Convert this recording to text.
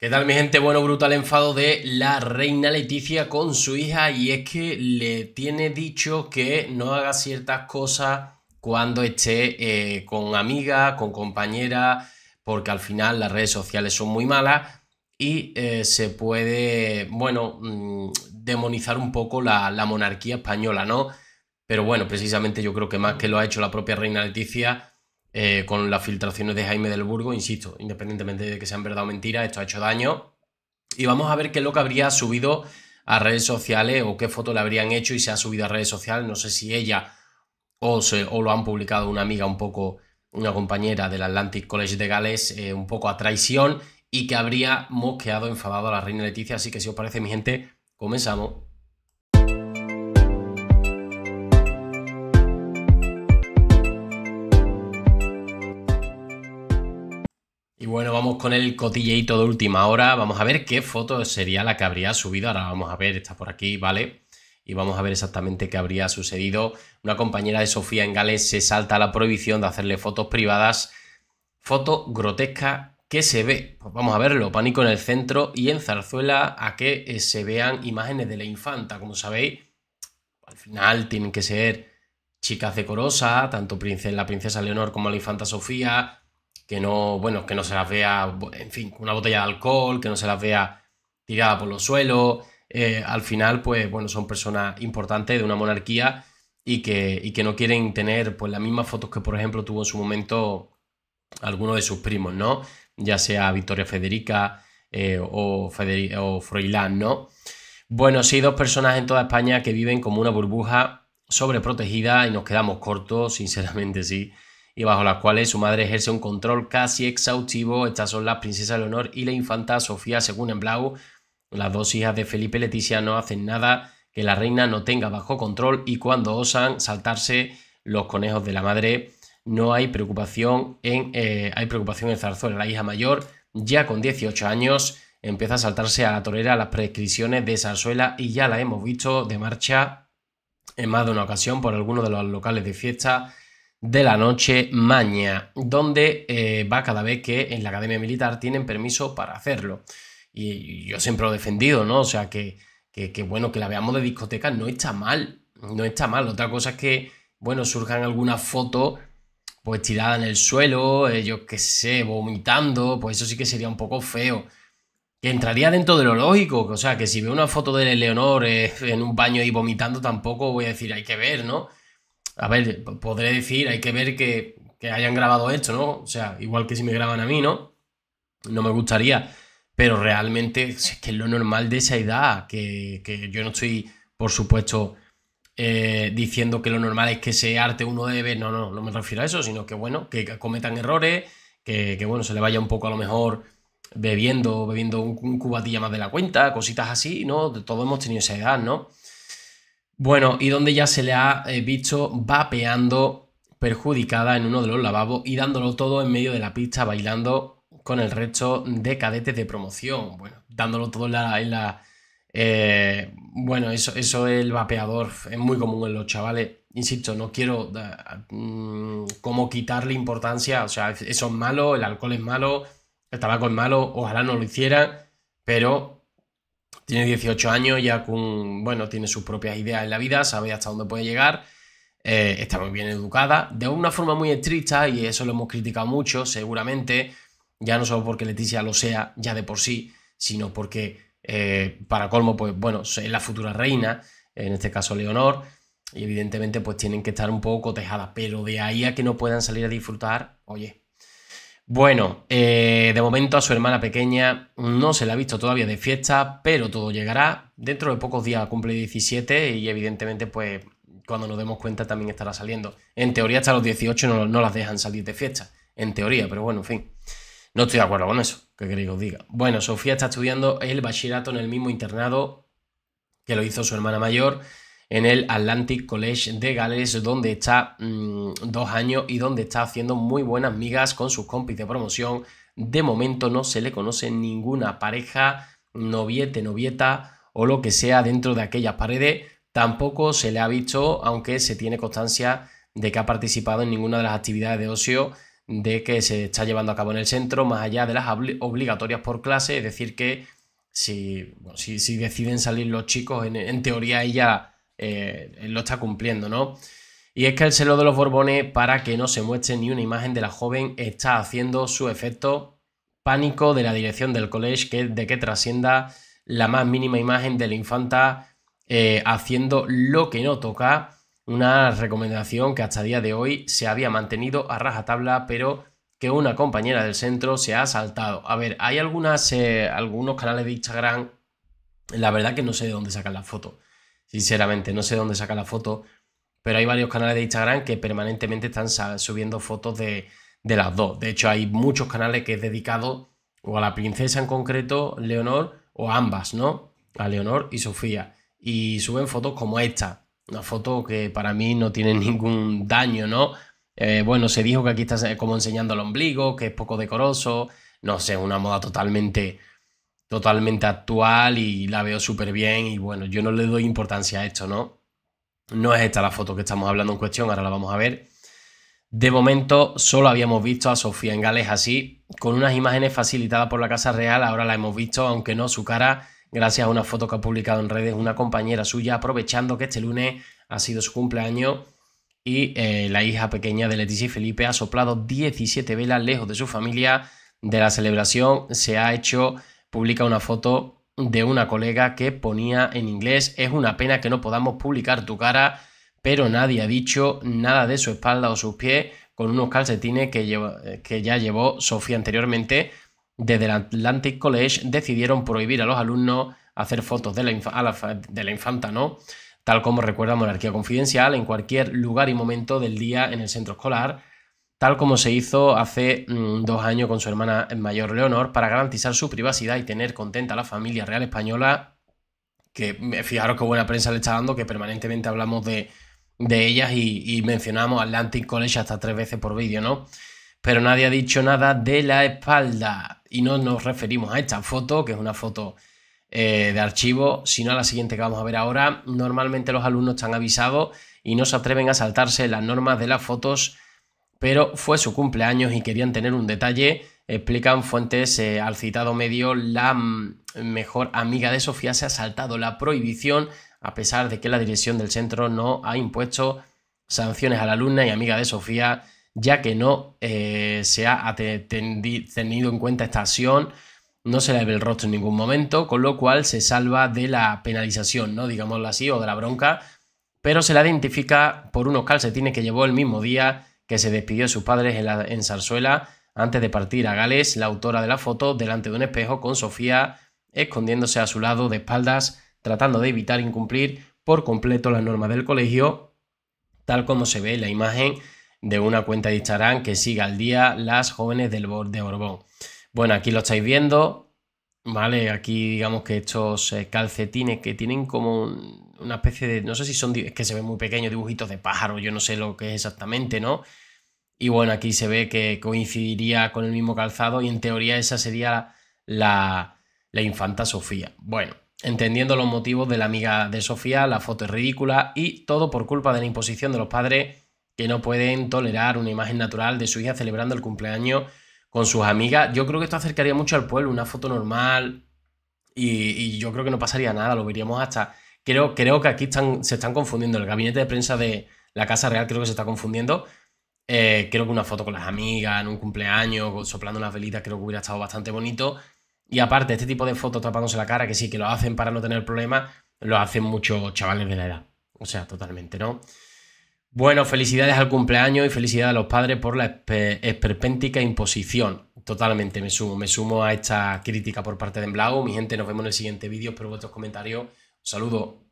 ¿Qué tal mi gente? Bueno, brutal enfado de la reina Leticia con su hija y es que le tiene dicho que no haga ciertas cosas cuando esté eh, con amiga, con compañera, porque al final las redes sociales son muy malas y eh, se puede, bueno, mm, demonizar un poco la, la monarquía española, ¿no? Pero bueno, precisamente yo creo que más que lo ha hecho la propia reina Leticia, eh, con las filtraciones de Jaime del Burgo, insisto, independientemente de que sean verdad o mentira, esto ha hecho daño. Y vamos a ver qué es lo que habría subido a redes sociales o qué foto le habrían hecho y se ha subido a redes sociales. No sé si ella o, lo han publicado una amiga un poco, una compañera del Atlantic College de Gales, eh, un poco a traición y que habría mosqueado, enfadado a la reina Leticia. Así que si os parece, mi gente, comenzamos. vamos con el cotilleito de última hora. Vamos a ver qué foto sería la que habría subido. Ahora vamos a ver, está por aquí, ¿vale? Y vamos a ver exactamente qué habría sucedido. Una compañera de Sofía en Gales se salta a la prohibición de hacerle fotos privadas. Foto grotesca que se ve. Pues vamos a verlo. Pánico en el centro y en Zarzuela a que eh, se vean imágenes de la infanta. Como sabéis, al final tienen que ser chicas decorosas, tanto la princesa Leonor como la infanta Sofía que no, bueno, que no se las vea, en fin, una botella de alcohol, que no se las vea tirada por los suelos. Eh, al final, pues bueno, son personas importantes de una monarquía y que, y que no quieren tener pues las mismas fotos que, por ejemplo, tuvo en su momento alguno de sus primos, ¿no? Ya sea Victoria Federica eh, o, o Froilán, ¿no? Bueno, sí, dos personas en toda España que viven como una burbuja sobreprotegida y nos quedamos cortos, sinceramente sí y bajo las cuales su madre ejerce un control casi exhaustivo. Estas son la princesa Leonor y la infanta Sofía, según en Las dos hijas de Felipe Leticia no hacen nada que la reina no tenga bajo control y cuando osan saltarse los conejos de la madre no hay preocupación en, eh, hay preocupación en Zarzuela. La hija mayor, ya con 18 años, empieza a saltarse a la torera las prescripciones de Zarzuela y ya la hemos visto de marcha en más de una ocasión por algunos de los locales de fiesta de la noche maña, donde eh, va cada vez que en la academia militar tienen permiso para hacerlo. Y, yo siempre lo he defendido, ¿no? O sea, que, que, bueno, que la veamos de discoteca no está mal, no está mal. Otra cosa es que, bueno, surjan algunas fotos pues tirada en el suelo, yo qué sé, vomitando, pues eso sí que sería un poco feo. Que entraría dentro de lo lógico, o sea, que si veo una foto de Leonor eh, en un baño y vomitando tampoco voy a decir, hay que ver, ¿no? A ver, podré decir, hay que ver que, hayan grabado esto, ¿no? O sea, igual que si me graban a mí, ¿no? No me gustaría. Pero realmente es que es lo normal de esa edad, que, yo no estoy, por supuesto, eh, diciendo que lo normal es que se arte uno debe. No, no, no me refiero a eso, sino que bueno, que cometan errores, que, que bueno, se le vaya un poco a lo mejor bebiendo, bebiendo un, un, cubatilla más de la cuenta, cositas así, ¿no? Todos hemos tenido esa edad, ¿no? Bueno, y donde ya se le ha eh, visto vapeando perjudicada en uno de los lavabos y dándolo todo en medio de la pista bailando con el resto de cadetes de promoción. Bueno, dándolo todo en la... Eh, bueno, eso, eso el vapeador es muy común en los chavales. Insisto, no quiero mm, como quitarle importancia. O sea, eso es malo, el alcohol es malo, el tabaco es malo, ojalá no lo hiciera pero tiene 18 años, ya con, bueno, tiene sus propias ideas en la vida, sabe hasta dónde puede llegar, eh, está muy bien educada, de una forma muy estricta, y eso lo hemos criticado mucho, seguramente, ya no solo porque Leticia lo sea ya de por sí, sino porque, eh, para colmo, pues bueno, es la futura reina, en este caso Leonor, y evidentemente pues tienen que estar un poco cotejadas, pero de ahí a que no puedan salir a disfrutar, oye, bueno, eh, de momento a su hermana pequeña no se la ha visto todavía de fiesta, pero todo llegará. Dentro de pocos días cumple 17 y evidentemente pues cuando nos demos cuenta también estará saliendo. En teoría hasta los 18 no, no las dejan salir de fiesta, en teoría, pero bueno, en fin. No estoy de acuerdo con eso, que queréis que os diga. Bueno, Sofía está estudiando el bachillerato en el mismo internado que lo hizo su hermana mayor en el Atlantic College de Gales, donde está mm, dos años y donde está haciendo muy buenas migas con sus compis de promoción. De momento no se le conoce ninguna pareja, noviete, novieta o lo que sea dentro de aquellas paredes. Tampoco se le ha visto, aunque se tiene constancia de que ha participado en ninguna de las actividades de ocio de que se está llevando a cabo en el centro, más allá de las obligatorias por clase, es decir, que si, si, deciden salir los chicos, en teoría ella eh, lo está cumpliendo, ¿no? Y es que el celo de los Borbones, para que no se muestre ni una imagen de la joven, está haciendo su efecto pánico de la dirección del college, que, de que trascienda la más mínima imagen de la infanta eh, haciendo lo que no toca. Una recomendación que hasta día de hoy se había mantenido a rajatabla, pero que una compañera del centro se ha saltado. A ver, hay eh, algunos canales de Instagram, la verdad que no sé de dónde sacan la foto sinceramente. No sé dónde saca la foto, pero hay varios canales de Instagram que permanentemente están subiendo fotos de, las dos. De hecho, hay muchos canales que es dedicado o a la princesa en concreto, Leonor, o a ambas, ¿no? A Leonor y Sofía. Y suben fotos como esta. Una foto que para mí no tiene ningún daño, ¿no? Eh, bueno, se dijo que aquí está como enseñando el ombligo, que es poco decoroso. No sé, una moda totalmente totalmente actual y la veo súper bien y bueno, yo no le doy importancia a esto, ¿no? No es esta la foto que estamos hablando en cuestión, ahora la vamos a ver. De momento solo habíamos visto a Sofía en Gales así, con unas imágenes facilitadas por la Casa Real, ahora la hemos visto, aunque no su cara, gracias a una foto que ha publicado en redes una compañera suya, aprovechando que este lunes ha sido su cumpleaños y eh, la hija pequeña de Leticia y Felipe ha soplado 17 velas lejos de su familia. De la celebración se ha hecho publica una foto de una colega que ponía en inglés, es una pena que no podamos publicar tu cara, pero nadie ha dicho nada de su espalda o sus pies con unos calcetines que, que ya llevó Sofía anteriormente. Desde el Atlantic College decidieron prohibir a los alumnos hacer fotos de la, de la infanta, ¿no? Tal como recuerda Monarquía Confidencial, en cualquier lugar y momento del día en el centro escolar, tal como se hizo hace mm, dos años con su hermana mayor Leonor, para garantizar su privacidad y tener contenta a la familia real española, que eh, fijaros qué buena prensa le está dando, que permanentemente hablamos de, ellas y, mencionamos Atlantic College hasta tres veces por vídeo, ¿no? Pero nadie ha dicho nada de la espalda y no nos referimos a esta foto, que es una foto eh, de archivo, sino a la siguiente que vamos a ver ahora. Normalmente los alumnos están avisados y no se atreven a saltarse las normas de las fotos pero fue su cumpleaños y querían tener un detalle. Explican fuentes eh, al citado medio, la mm, mejor amiga de Sofía se ha saltado la prohibición, a pesar de que la dirección del centro no ha impuesto sanciones a la alumna y amiga de Sofía, ya que no eh, se ha tenido en cuenta esta acción, no se le ve el rostro en ningún momento, con lo cual se salva de la penalización, ¿no? Digámoslo así, o de la bronca, pero se la identifica por unos calcetines que llevó el mismo día que se despidió de sus padres en, la, Zarzuela antes de partir a Gales, la autora de la foto, delante de un espejo con Sofía escondiéndose a su lado de espaldas, tratando de evitar incumplir por completo las normas del colegio, tal como se ve en la imagen de una cuenta de Instagram que siga al día las jóvenes del de Borbón. Bueno, aquí lo estáis viendo, Vale, aquí digamos que estos eh, calcetines que tienen como una especie de, no sé si son, es que se ven muy pequeños dibujitos de pájaro, yo no sé lo que es exactamente, ¿no? Y bueno, aquí se ve que coincidiría con el mismo calzado y en teoría esa sería la, la infanta Sofía. Bueno, entendiendo los motivos de la amiga de Sofía, la foto es ridícula y todo por culpa de la imposición de los padres que no pueden tolerar una imagen natural de su hija celebrando el cumpleaños con sus amigas. Yo creo que esto acercaría mucho al pueblo, una foto normal. Y, yo creo que no pasaría nada, lo veríamos hasta. Creo, creo que aquí están, se están confundiendo. El gabinete de prensa de la Casa Real creo que se está confundiendo. Eh, creo que una foto con las amigas, en un cumpleaños, soplando las velitas, creo que hubiera estado bastante bonito. Y aparte, este tipo de fotos tapándose la cara, que sí, que lo hacen para no tener problemas, lo hacen muchos chavales de la edad. O sea, totalmente, ¿no? Bueno, felicidades al cumpleaños y felicidades a los padres por la esperpéntica imposición. Totalmente, me sumo, me sumo a esta crítica por parte de Emblago. Mi gente, nos vemos en el siguiente vídeo. Espero vuestros comentarios. Un saludo.